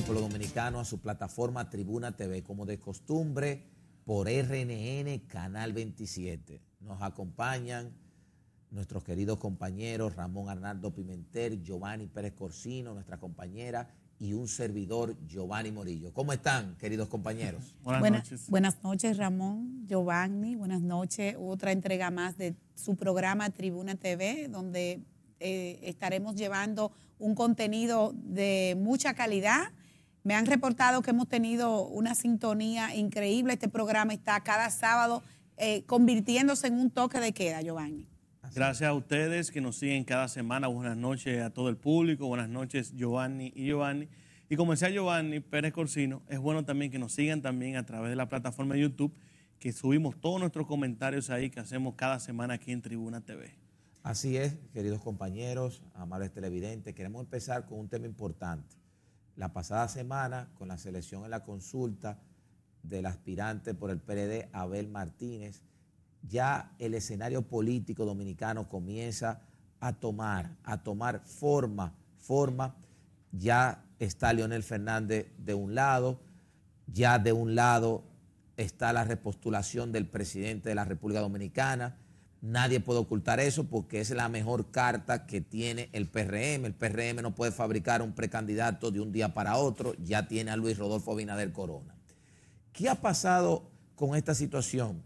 por los a su plataforma Tribuna TV, como de costumbre, por RNN Canal 27. Nos acompañan nuestros queridos compañeros Ramón Arnaldo Pimentel, Giovanni Pérez Corsino, nuestra compañera, y un servidor, Giovanni Morillo. ¿Cómo están, queridos compañeros? Buenas, noches. Buenas noches, Ramón, Giovanni. Buenas noches. Otra entrega más de su programa Tribuna TV, donde eh, estaremos llevando un contenido de mucha calidad me han reportado que hemos tenido una sintonía increíble. Este programa está cada sábado eh, convirtiéndose en un toque de queda, Giovanni. Gracias a ustedes que nos siguen cada semana. Buenas noches a todo el público. Buenas noches, Giovanni y Giovanni. Y como decía Giovanni Pérez Corsino, es bueno también que nos sigan también a través de la plataforma de YouTube, que subimos todos nuestros comentarios ahí que hacemos cada semana aquí en Tribuna TV. Así es, queridos compañeros, amables televidentes. Queremos empezar con un tema importante la pasada semana con la selección en la consulta del aspirante por el PLD, Abel Martínez, ya el escenario político dominicano comienza a tomar, a tomar forma, forma. Ya está Leonel Fernández de un lado, ya de un lado está la repostulación del presidente de la República Dominicana, Nadie puede ocultar eso porque es la mejor carta que tiene el PRM. El PRM no puede fabricar un precandidato de un día para otro. Ya tiene a Luis Rodolfo Abinader Corona. ¿Qué ha pasado con esta situación?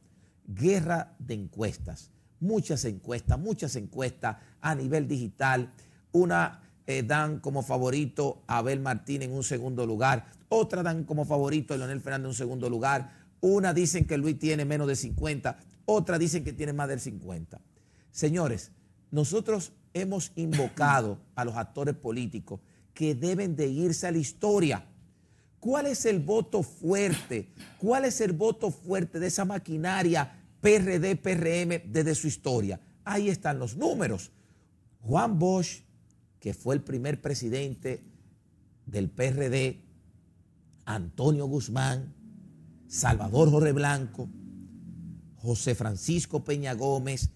Guerra de encuestas. Muchas encuestas, muchas encuestas a nivel digital. Una eh, dan como favorito a Abel Martín en un segundo lugar. Otra dan como favorito a Leonel Fernández en un segundo lugar. Una dicen que Luis tiene menos de 50. Otra dicen que tiene más del 50. Señores, nosotros hemos invocado a los actores políticos que deben de irse a la historia. ¿Cuál es el voto fuerte? ¿Cuál es el voto fuerte de esa maquinaria PRD, PRM desde su historia? Ahí están los números. Juan Bosch, que fue el primer presidente del PRD, Antonio Guzmán, Salvador Jorge Blanco, José Francisco Peña Gómez,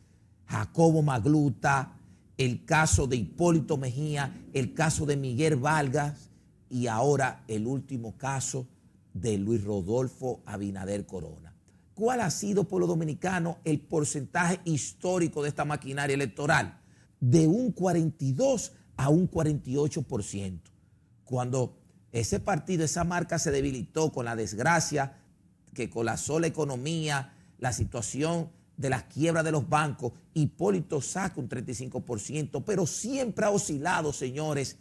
Jacobo Magluta, el caso de Hipólito Mejía, el caso de Miguel Vargas y ahora el último caso de Luis Rodolfo Abinader Corona. ¿Cuál ha sido, los dominicano, el porcentaje histórico de esta maquinaria electoral? De un 42 a un 48%. Cuando ese partido, esa marca se debilitó con la desgracia que colapsó la economía, la situación de las quiebras de los bancos, Hipólito saca un 35%, pero siempre ha oscilado, señores,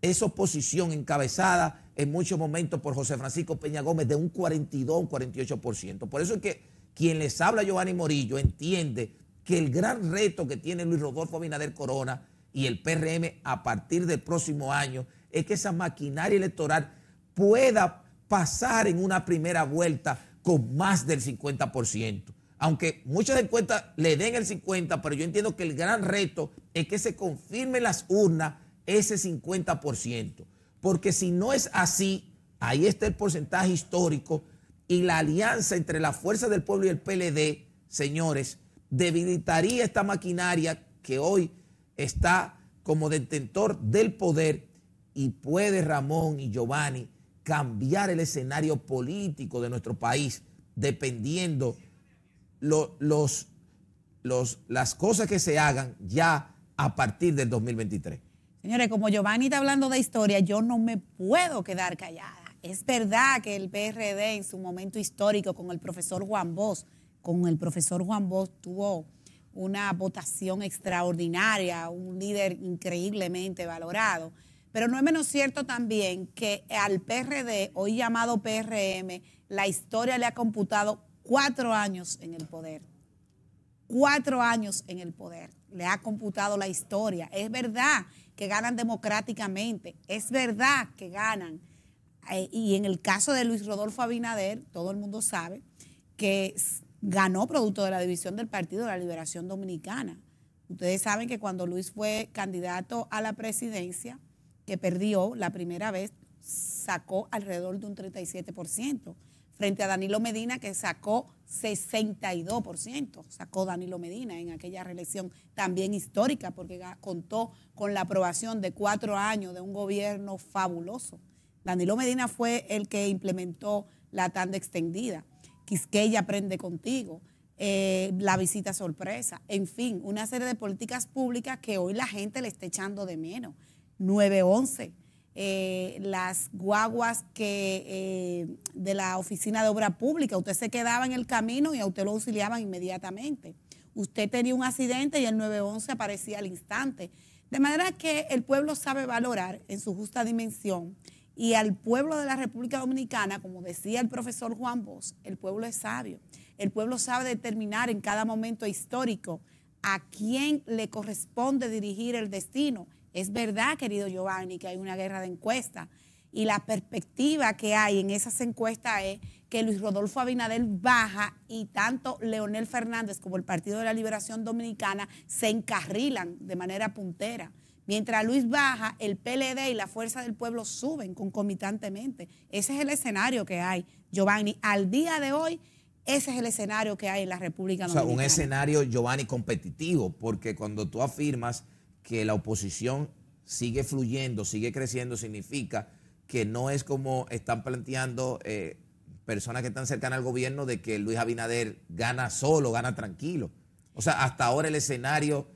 esa oposición encabezada en muchos momentos por José Francisco Peña Gómez de un 42, un 48%. Por eso es que quien les habla, Giovanni Morillo, entiende que el gran reto que tiene Luis Rodolfo Abinader Corona y el PRM a partir del próximo año es que esa maquinaria electoral pueda pasar en una primera vuelta con más del 50%. Aunque muchas encuestas le den el 50%, pero yo entiendo que el gran reto es que se confirme las urnas ese 50%. Porque si no es así, ahí está el porcentaje histórico y la alianza entre la Fuerza del Pueblo y el PLD, señores, debilitaría esta maquinaria que hoy está como detentor del poder y puede Ramón y Giovanni cambiar el escenario político de nuestro país dependiendo los, los, las cosas que se hagan ya a partir del 2023. Señores, como Giovanni está hablando de historia, yo no me puedo quedar callada. Es verdad que el PRD en su momento histórico con el profesor Juan Bosch, con el profesor Juan Bosch tuvo una votación extraordinaria, un líder increíblemente valorado pero no es menos cierto también que al PRD, hoy llamado PRM, la historia le ha computado cuatro años en el poder. Cuatro años en el poder. Le ha computado la historia. Es verdad que ganan democráticamente. Es verdad que ganan. Eh, y en el caso de Luis Rodolfo Abinader, todo el mundo sabe que ganó producto de la división del Partido de la Liberación Dominicana. Ustedes saben que cuando Luis fue candidato a la presidencia, que perdió la primera vez, sacó alrededor de un 37%, frente a Danilo Medina, que sacó 62%, sacó Danilo Medina en aquella reelección también histórica, porque contó con la aprobación de cuatro años de un gobierno fabuloso. Danilo Medina fue el que implementó la tanda extendida. Quisqueya aprende contigo, eh, la visita sorpresa, en fin, una serie de políticas públicas que hoy la gente le está echando de menos. 911. Eh, las guaguas que eh, de la oficina de obra pública, usted se quedaba en el camino y a usted lo auxiliaban inmediatamente. Usted tenía un accidente y el 911 aparecía al instante. De manera que el pueblo sabe valorar en su justa dimensión y al pueblo de la República Dominicana, como decía el profesor Juan Bosch, el pueblo es sabio. El pueblo sabe determinar en cada momento histórico a quién le corresponde dirigir el destino es verdad, querido Giovanni, que hay una guerra de encuestas y la perspectiva que hay en esas encuestas es que Luis Rodolfo Abinader baja y tanto Leonel Fernández como el Partido de la Liberación Dominicana se encarrilan de manera puntera. Mientras Luis baja, el PLD y la Fuerza del Pueblo suben concomitantemente. Ese es el escenario que hay, Giovanni. Al día de hoy, ese es el escenario que hay en la República Dominicana. O sea, un escenario, Giovanni, competitivo, porque cuando tú afirmas que la oposición sigue fluyendo, sigue creciendo, significa que no es como están planteando eh, personas que están cercanas al gobierno de que Luis Abinader gana solo, gana tranquilo. O sea, hasta ahora el escenario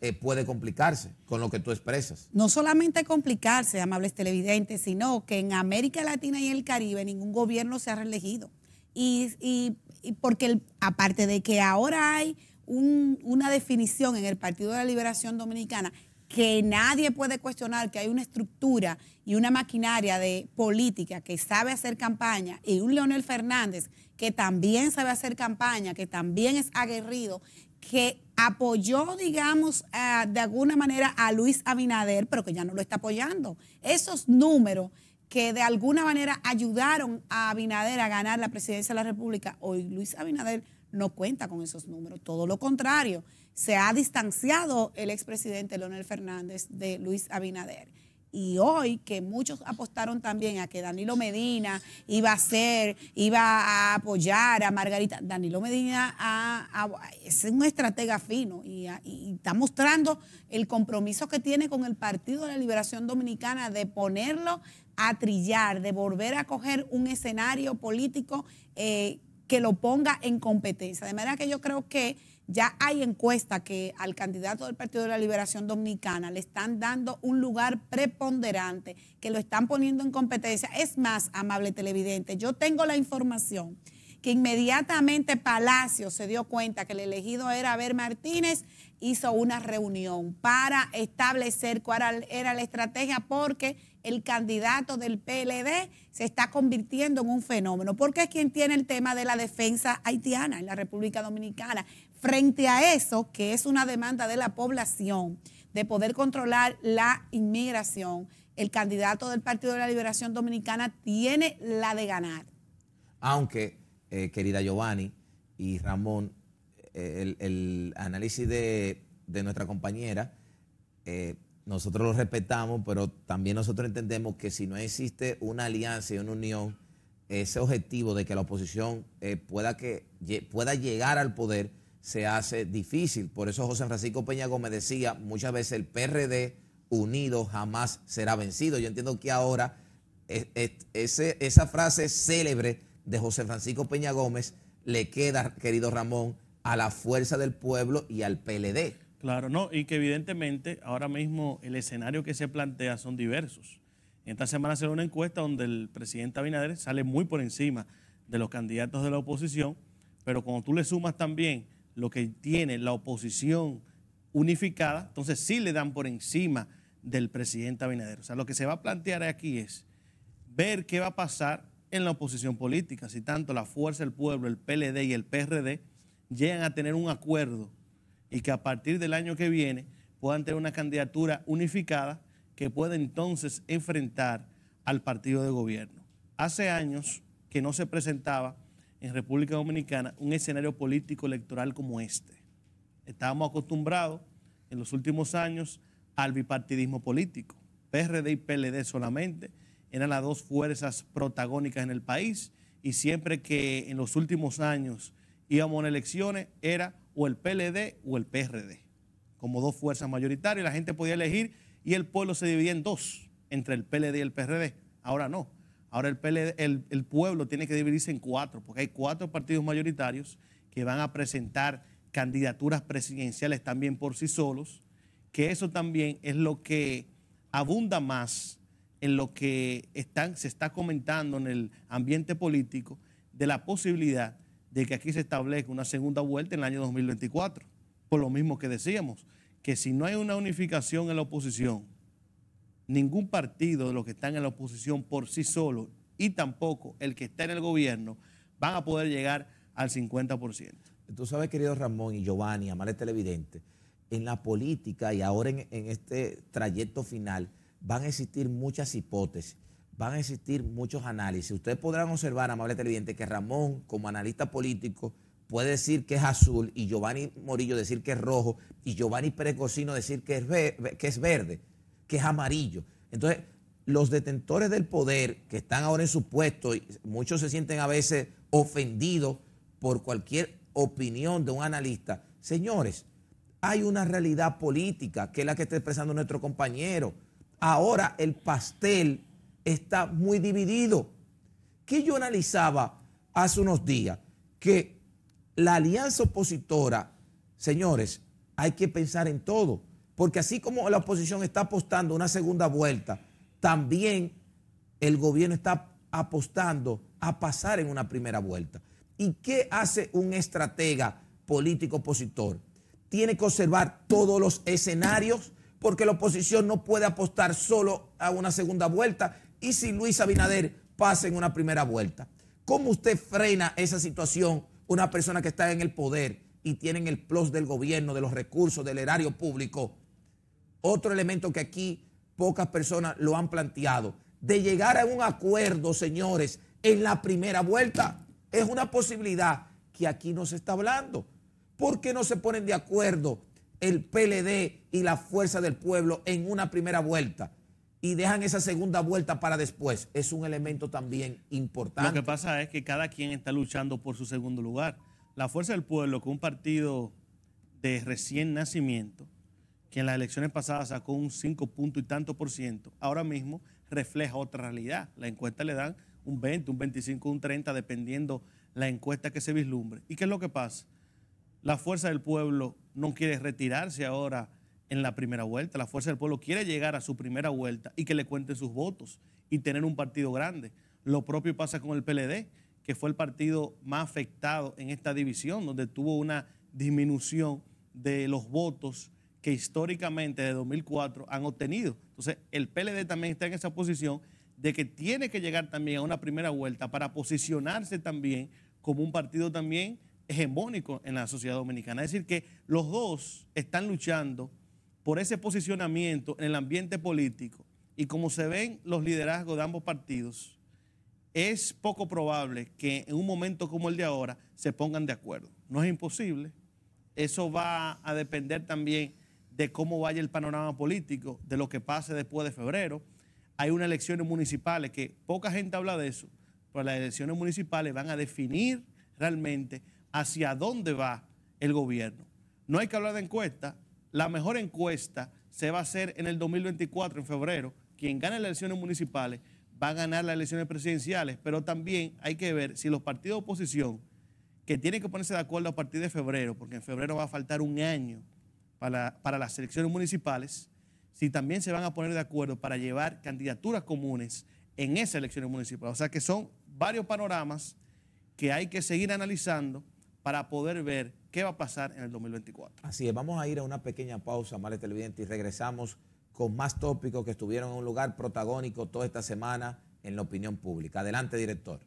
eh, puede complicarse con lo que tú expresas. No solamente complicarse, amables televidentes, sino que en América Latina y el Caribe ningún gobierno se ha reelegido. Y, porque aparte de que ahora hay una definición en el Partido de la Liberación Dominicana que nadie puede cuestionar que hay una estructura y una maquinaria de política que sabe hacer campaña y un Leonel Fernández que también sabe hacer campaña, que también es aguerrido, que apoyó, digamos, eh, de alguna manera a Luis Abinader, pero que ya no lo está apoyando. Esos números que de alguna manera ayudaron a Abinader a ganar la presidencia de la República, hoy Luis Abinader no cuenta con esos números. Todo lo contrario, se ha distanciado el expresidente Leonel Fernández de Luis Abinader. Y hoy que muchos apostaron también a que Danilo Medina iba a ser, iba a apoyar a Margarita, Danilo Medina es un estratega fino y, está mostrando el compromiso que tiene con el Partido de la Liberación Dominicana de ponerlo a trillar, de volver a coger un escenario político eh, que lo ponga en competencia. De manera que yo creo que ya hay encuestas que al candidato del Partido de la Liberación Dominicana le están dando un lugar preponderante, que lo están poniendo en competencia. Es más, amable televidente, yo tengo la información que inmediatamente Palacio se dio cuenta que el elegido era Abel Martínez, hizo una reunión para establecer cuál era la estrategia porque el candidato del PLD se está convirtiendo en un fenómeno, porque es quien tiene el tema de la defensa haitiana en la República Dominicana. Frente a eso, que es una demanda de la población de poder controlar la inmigración, el candidato del Partido de la Liberación Dominicana tiene la de ganar. Aunque eh, querida Giovanni y Ramón, eh, el, análisis de, nuestra compañera, eh, nosotros lo respetamos, pero también nosotros entendemos que si no existe una alianza y una unión, ese objetivo de que la oposición pueda, que, pueda llegar al poder se hace difícil. Por eso José Francisco Peña Gómez decía muchas veces el PRD unido jamás será vencido. Yo entiendo que ahora esa frase célebre de José Francisco Peña Gómez le queda, querido Ramón, a la fuerza del pueblo y al PLD. Claro, no, y que evidentemente ahora mismo el escenario que se plantea son diversos. Esta semana se hacer una encuesta donde el presidente Abinader sale muy por encima de los candidatos de la oposición, pero cuando tú le sumas también lo que tiene la oposición unificada, entonces sí le dan por encima del presidente Abinader. O sea, lo que se va a plantear aquí es ver qué va a pasar en la oposición política, si tanto la Fuerza del Pueblo, el PLD y el PRD llegan a tener un acuerdo y que a partir del año que viene puedan tener una candidatura unificada que pueda entonces enfrentar al partido de gobierno. Hace años que no se presentaba en República Dominicana un escenario político electoral como este. Estábamos acostumbrados en los últimos años al bipartidismo político, PRD y PLD solamente eran las dos fuerzas protagónicas en el país y siempre que en los últimos años íbamos a elecciones era o el PLD o el PRD, como dos fuerzas mayoritarias, la gente podía elegir y el pueblo se dividía en dos, entre el PLD y el PRD. Ahora no, ahora el, el pueblo tiene que dividirse en cuatro, porque hay cuatro partidos mayoritarios que van a presentar candidaturas presidenciales también por sí solos, que eso también es lo que abunda más en lo que están, se está comentando en el ambiente político de la posibilidad de que aquí se establezca una segunda vuelta en el año 2024, por lo mismo que decíamos, que si no hay una unificación en la oposición, ningún partido de los que están en la oposición por sí solo y tampoco el que está en el gobierno van a poder llegar al 50%. Tú sabes, querido Ramón y Giovanni, amables televidentes, en la política y ahora en este trayecto final, van a existir muchas hipótesis, van a existir muchos análisis. Ustedes podrán observar, amable televidente, que Ramón, como analista político, puede decir que es azul y Giovanni Morillo decir que es rojo y Giovanni precocino decir que es, que es verde, que es amarillo. Entonces, los detentores del poder que están ahora en su puesto, muchos se sienten a veces ofendidos por cualquier opinión de un analista. Señores, hay una realidad política que es la que está expresando nuestro compañero Ahora el pastel está muy dividido. Que yo analizaba hace unos días? Que la alianza opositora, señores, hay que pensar en todo. Porque así como la oposición está apostando una segunda vuelta, también el gobierno está apostando a pasar en una primera vuelta. ¿Y qué hace un estratega político opositor? Tiene que observar todos los escenarios porque la oposición no puede apostar solo a una segunda vuelta y si Luis Abinader pasa en una primera vuelta. ¿Cómo usted frena esa situación? Una persona que está en el poder y tiene el plus del gobierno, de los recursos, del erario público. Otro elemento que aquí pocas personas lo han planteado. De llegar a un acuerdo, señores, en la primera vuelta, es una posibilidad que aquí no se está hablando. ¿Por qué no se ponen de acuerdo el PLD y la fuerza del pueblo en una primera vuelta y dejan esa segunda vuelta para después. Es un elemento también importante. Lo que pasa es que cada quien está luchando por su segundo lugar. La fuerza del pueblo, que un partido de recién nacimiento, que en las elecciones pasadas sacó un 5 punto y tanto por ciento, ahora mismo refleja otra realidad. La encuesta le dan un 20, un 25, un 30, dependiendo la encuesta que se vislumbre. ¿Y qué es lo que pasa? La fuerza del pueblo no quiere retirarse ahora en la primera vuelta. La fuerza del pueblo quiere llegar a su primera vuelta y que le cuenten sus votos y tener un partido grande. Lo propio pasa con el PLD, que fue el partido más afectado en esta división, donde tuvo una disminución de los votos que históricamente de 2004 han obtenido. Entonces, el PLD también está en esa posición de que tiene que llegar también a una primera vuelta para posicionarse también como un partido también hegemónico en la sociedad dominicana. Es decir, que los dos están luchando por ese posicionamiento en el ambiente político y como se ven los liderazgos de ambos partidos, es poco probable que en un momento como el de ahora se pongan de acuerdo. No es imposible. Eso va a depender también de cómo vaya el panorama político, de lo que pase después de febrero. Hay unas elecciones municipales que poca gente habla de eso, pero las elecciones municipales van a definir realmente hacia dónde va el gobierno. No hay que hablar de encuesta. La mejor encuesta se va a hacer en el 2024, en febrero. Quien gane las elecciones municipales va a ganar las elecciones presidenciales, pero también hay que ver si los partidos de oposición, que tienen que ponerse de acuerdo a partir de febrero, porque en febrero va a faltar un año para, para las elecciones municipales, si también se van a poner de acuerdo para llevar candidaturas comunes en esas elecciones municipales. O sea que son varios panoramas que hay que seguir analizando para poder ver qué va a pasar en el 2024. Así es, vamos a ir a una pequeña pausa, Males Televidentes, y regresamos con más tópicos que estuvieron en un lugar protagónico toda esta semana en la opinión pública. Adelante, director.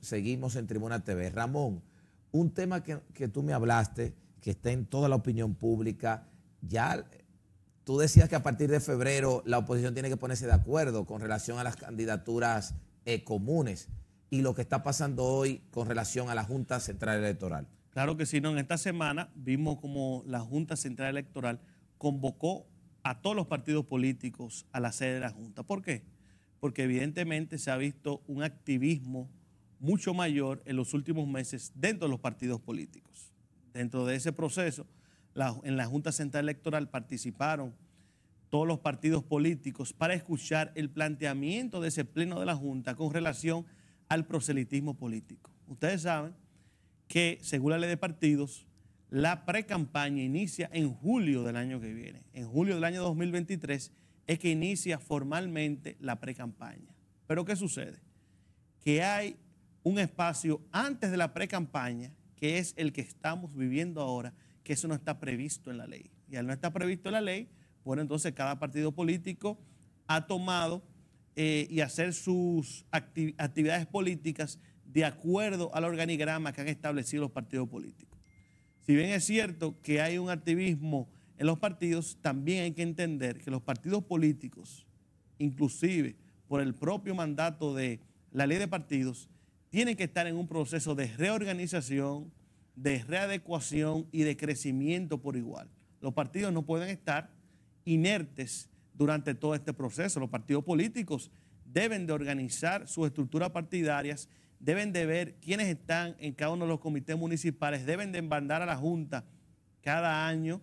seguimos, en Tribuna TV. Ramón, un tema que, tú me hablaste, que está en toda la opinión pública, ya tú decías que a partir de febrero la oposición tiene que ponerse de acuerdo con relación a las candidaturas eh, comunes y lo que está pasando hoy con relación a la Junta Central Electoral. Claro que sí, no, en esta semana vimos como la Junta Central Electoral convocó a todos los partidos políticos a la sede de la Junta. ¿Por qué? Porque evidentemente se ha visto un activismo mucho mayor en los últimos meses dentro de los partidos políticos. Dentro de ese proceso, en la Junta Central Electoral participaron todos los partidos políticos para escuchar el planteamiento de ese pleno de la Junta con relación al proselitismo político. Ustedes saben que, según la ley de partidos, la precampaña inicia en julio del año que viene. En julio del año 2023 es que inicia formalmente la precampaña. Pero ¿qué sucede? Que hay un espacio antes de la pre-campaña, que es el que estamos viviendo ahora, que eso no está previsto en la ley. Y al no estar previsto en la ley, bueno, entonces cada partido político ha tomado eh, y hacer sus actividades políticas de acuerdo al organigrama que han establecido los partidos políticos. Si bien es cierto que hay un activismo en los partidos, también hay que entender que los partidos políticos, inclusive por el propio mandato de la ley de partidos, tienen que estar en un proceso de reorganización, de readecuación y de crecimiento por igual. Los partidos no pueden estar inertes durante todo este proceso. Los partidos políticos deben de organizar sus estructuras partidarias, deben de ver quiénes están en cada uno de los comités municipales, deben de mandar a la Junta cada año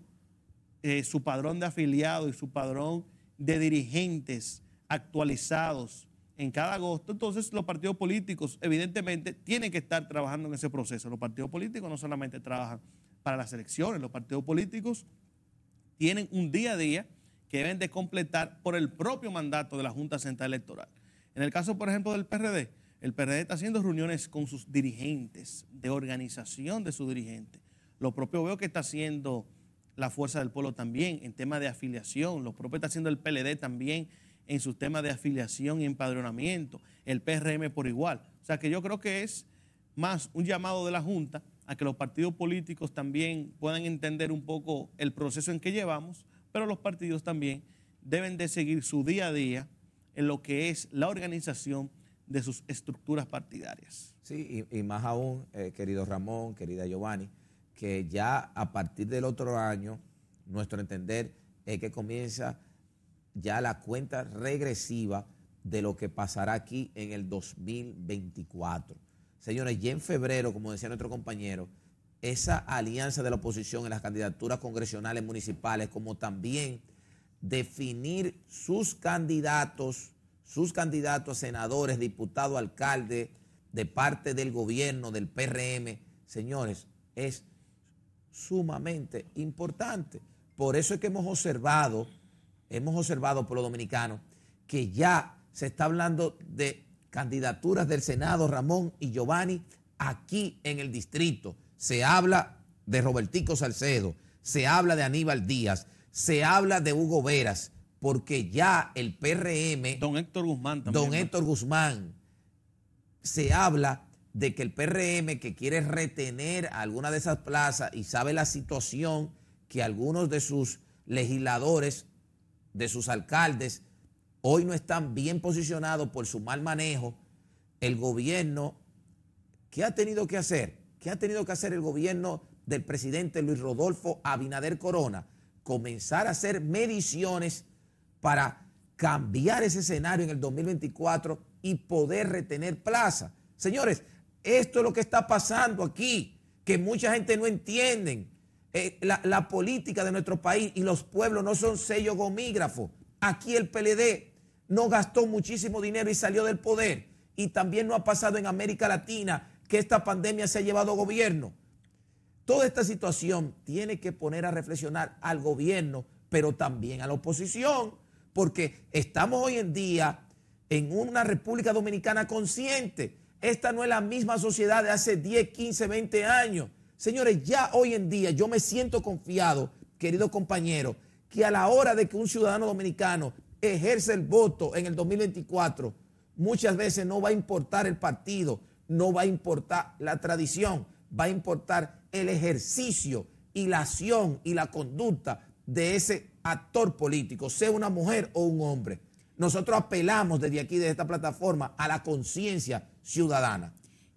eh, su padrón de afiliados y su padrón de dirigentes actualizados en cada agosto. Entonces, los partidos políticos, evidentemente, tienen que estar trabajando en ese proceso. Los partidos políticos no solamente trabajan para las elecciones, los partidos políticos tienen un día a día que deben de completar por el propio mandato de la Junta Central Electoral. En el caso, por ejemplo, del PRD, el PRD está haciendo reuniones con sus dirigentes, de organización de sus dirigentes. Lo propio veo que está haciendo la Fuerza del Pueblo también en tema de afiliación, lo propio está haciendo el PLD también en sus temas de afiliación y empadronamiento, el PRM por igual. O sea que yo creo que es más un llamado de la Junta a que los partidos políticos también puedan entender un poco el proceso en que llevamos, pero los partidos también deben de seguir su día a día en lo que es la organización de sus estructuras partidarias. Sí, y, más aún, eh, querido Ramón, querida Giovanni, que ya a partir del otro año, nuestro entender es que comienza ya la cuenta regresiva de lo que pasará aquí en el 2024. Señores, ya en febrero, como decía nuestro compañero, esa alianza de la oposición en las candidaturas congresionales municipales, como también definir sus candidatos, sus candidatos a senadores, diputados, alcaldes, de parte del gobierno, del PRM, señores, es sumamente importante. Por eso es que hemos observado hemos observado por los dominicanos que ya se está hablando de candidaturas del Senado, Ramón y Giovanni, aquí en el distrito. Se habla de Robertico Salcedo, se habla de Aníbal Díaz, se habla de Hugo Veras, porque ya el PRM... Don Héctor Guzmán también. Don Héctor Guzmán. Se habla de que el PRM que quiere retener alguna de esas plazas y sabe la situación que algunos de sus legisladores de sus alcaldes, hoy no están bien posicionados por su mal manejo, el gobierno, ¿qué ha tenido que hacer? ¿Qué ha tenido que hacer el gobierno del presidente Luis Rodolfo Abinader Corona? Comenzar a hacer mediciones para cambiar ese escenario en el 2024 y poder retener plaza. Señores, esto es lo que está pasando aquí, que mucha gente no entiende. Eh, la, política de nuestro país y los pueblos no son sellos gomígrafos. Aquí el PLD no gastó muchísimo dinero y salió del poder. Y también no ha pasado en América Latina que esta pandemia se ha llevado a gobierno. Toda esta situación tiene que poner a reflexionar al gobierno, pero también a la oposición, porque estamos hoy en día en una República Dominicana consciente. Esta no es la misma sociedad de hace 10, 15, 20 años. Señores, ya hoy en día yo me siento confiado, querido compañero, que a la hora de que un ciudadano dominicano ejerce el voto en el 2024, muchas veces no va a importar el partido, no va a importar la tradición, va a importar el ejercicio y la acción y la conducta de ese actor político, sea una mujer o un hombre. Nosotros apelamos desde aquí, desde esta plataforma, a la conciencia ciudadana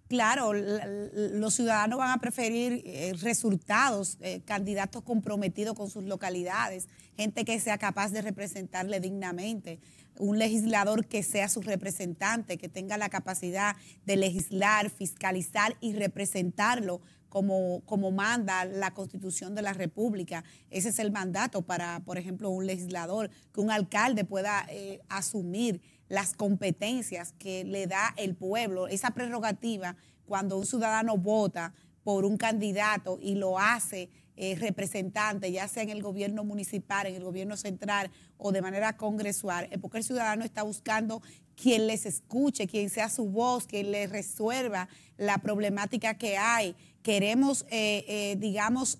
claro, los ciudadanos van a preferir eh, resultados, eh, candidatos comprometidos con sus localidades, gente que sea capaz de representarle dignamente, un legislador que sea su representante, que tenga la capacidad de legislar, fiscalizar y representarlo como, como, manda la constitución de la República. Ese es el mandato para, por ejemplo, un legislador, que un alcalde pueda eh, asumir las competencias que le da el pueblo, esa prerrogativa cuando un ciudadano vota por un candidato y lo hace eh, representante, ya sea en el gobierno municipal, en el gobierno central o de manera congresual, porque el ciudadano está buscando quien les escuche, quien sea su voz, quien les resuelva la problemática que hay. Queremos, eh, eh, digamos,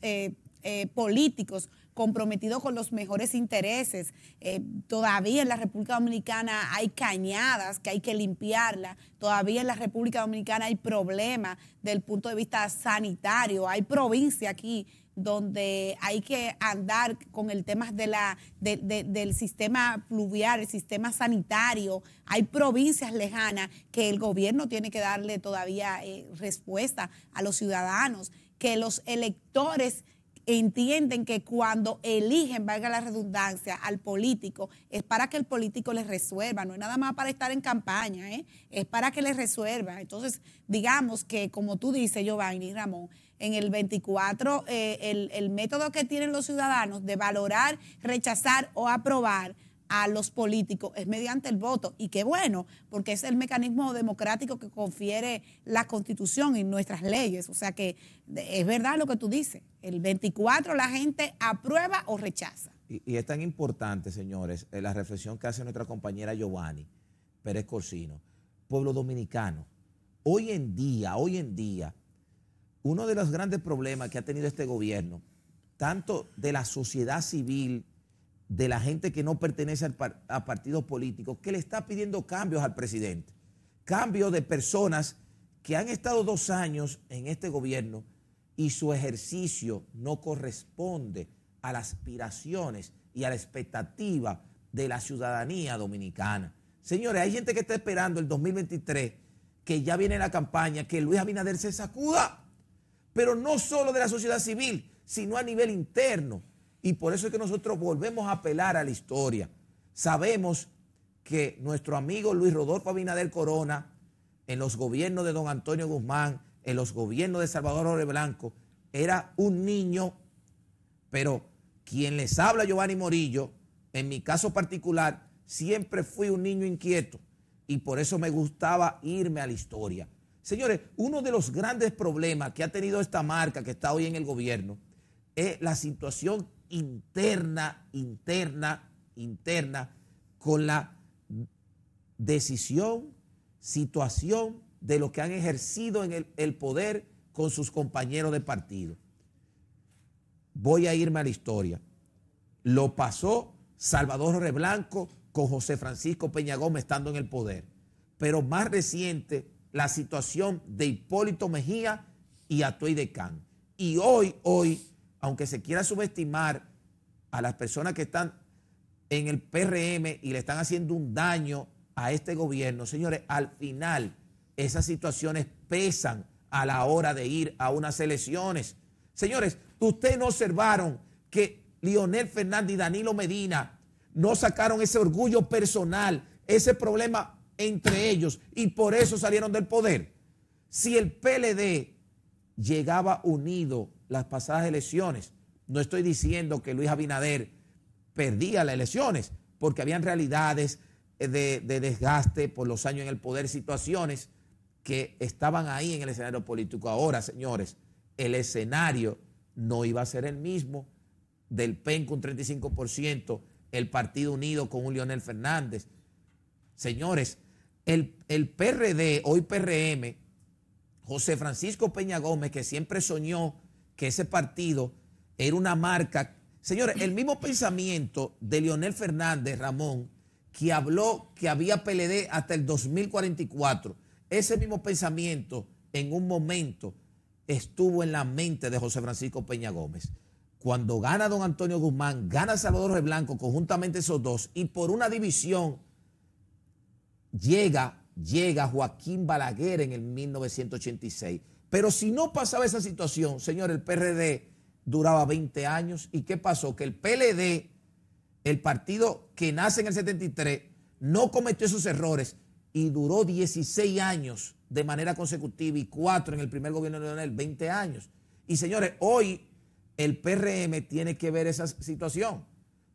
políticos comprometido con los mejores intereses. Eh, todavía en la República Dominicana hay cañadas que hay que limpiarla, todavía en la República Dominicana hay problemas del punto de vista sanitario, hay provincia aquí donde hay que andar con el tema de la, del sistema pluvial, el sistema sanitario. Hay provincias lejanas que el gobierno tiene que darle todavía eh, respuesta a los ciudadanos, que los electores entienden que cuando eligen, valga la redundancia, al político, es para que el político les resuelva, no es nada más para estar en campaña, ¿eh? es para que les resuelva. Entonces, digamos que, como tú dices, Giovanni Ramón, en el 24, eh, el, el método que tienen los ciudadanos de valorar, rechazar o aprobar, a los políticos es mediante el voto. Y qué bueno, porque es el mecanismo democrático que confiere la constitución y nuestras leyes. O sea que es verdad lo que tú dices. El 24 la gente aprueba o rechaza. Y, es tan importante, señores, eh, la reflexión que hace nuestra compañera Giovanni Pérez Corsino. Pueblo dominicano, hoy en día, hoy en día, uno de los grandes problemas que ha tenido este gobierno, tanto de la sociedad civil, de la gente que no pertenece al a partidos políticos, que le está pidiendo cambios al presidente. Cambios de personas que han estado dos años en este gobierno y su ejercicio no corresponde a las aspiraciones y a la expectativa de la ciudadanía dominicana. Señores, hay gente que está esperando el 2023, que ya viene la campaña, que Luis Abinader se sacuda, pero no solo de la sociedad civil, sino a nivel interno. Y por eso es que nosotros volvemos a apelar a la historia. Sabemos que nuestro amigo Luis Rodolfo Abinader Corona, en los gobiernos de don Antonio Guzmán, en los gobiernos de Salvador Oreblanco Blanco era un niño, pero quien les habla Giovanni Morillo, en mi caso particular, siempre fui un niño inquieto y por eso me gustaba irme a la historia. Señores, uno de los grandes problemas que ha tenido esta marca que está hoy en el gobierno es la situación interna, interna, interna con la decisión, situación de los que han ejercido en el, poder con sus compañeros de partido. Voy a irme a la historia. Lo pasó Salvador Reblanco con José Francisco Peña Gómez estando en el poder. Pero más reciente, la situación de Hipólito Mejía y Atuey de Can. Y hoy, hoy, aunque se quiera subestimar a las personas que están en el PRM y le están haciendo un daño a este gobierno, señores, al final esas situaciones pesan a la hora de ir a unas elecciones. Señores, ustedes no observaron que Lionel Fernández y Danilo Medina no sacaron ese orgullo personal, ese problema entre ellos y por eso salieron del poder. Si el PLD llegaba unido las pasadas elecciones, no estoy diciendo que Luis Abinader perdía las elecciones, porque habían realidades eh, de, de desgaste por los años en el poder, situaciones que estaban ahí en el escenario político. Ahora, señores, el escenario no iba a ser el mismo del PEN con 35%, el Partido Unido con un Lionel Fernández. Señores, el, el PRD, hoy PRM, José Francisco Peña Gómez, que siempre soñó que ese partido era una marca. Señores, el mismo pensamiento de Leonel Fernández Ramón, que habló que había PLD hasta el 2044 ese mismo pensamiento en un momento estuvo en la mente de José Francisco Peña Gómez. Cuando gana don Antonio Guzmán, gana Salvador Reblanco, Blanco, conjuntamente esos dos, y por una división llega, llega Joaquín Balaguer en el 1986. Pero si no pasaba esa situación, señor, el PRD duraba 20 años. ¿Y qué pasó? Que el PLD, el partido que nace en el 73, no cometió esos errores y duró 16 años de manera consecutiva y cuatro en el primer gobierno de Leonel, 20 años. Y señores, hoy el PRM tiene que ver esa situación,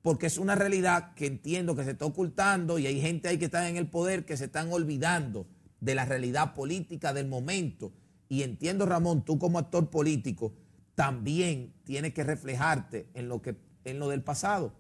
porque es una realidad que entiendo que se está ocultando y hay gente ahí que está en el poder que se están olvidando de la realidad política del momento. Y entiendo, Ramón, tú como actor político también tienes que reflejarte en lo, que, en lo del pasado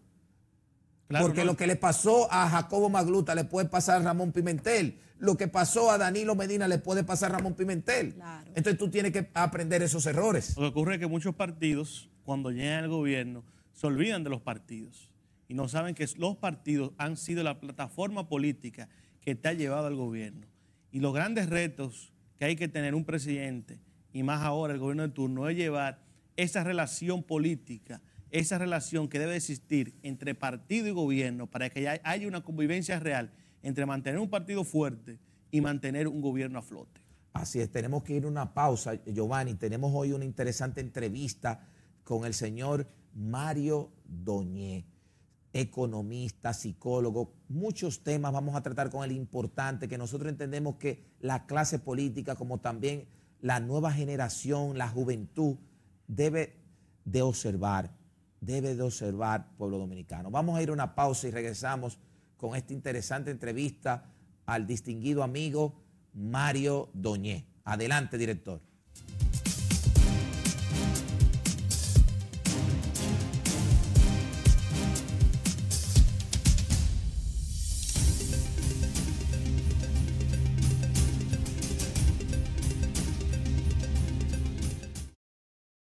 porque lo que le pasó a Jacobo Magluta le puede pasar a Ramón Pimentel. Lo que pasó a Danilo Medina le puede pasar a Ramón Pimentel. Entonces tú tienes que aprender esos errores. Lo que ocurre es que muchos partidos, cuando llegan al gobierno, se olvidan de los partidos. Y no saben que los partidos han sido la plataforma política que te ha llevado al gobierno. Y los grandes retos que hay que tener un presidente, y más ahora el gobierno de turno, es llevar esa relación política esa relación que debe existir entre partido y gobierno para que haya una convivencia real entre mantener un partido fuerte y mantener un gobierno a flote. Así es, tenemos que ir a una pausa, Giovanni. Tenemos hoy una interesante entrevista con el señor Mario Doñé, economista, psicólogo. Muchos temas vamos a tratar con el importante, que nosotros entendemos que la clase política, como también la nueva generación, la juventud, debe de observar debe de observar pueblo dominicano. Vamos a ir a una pausa y regresamos con esta interesante entrevista al distinguido amigo Mario Doñé. Adelante, director.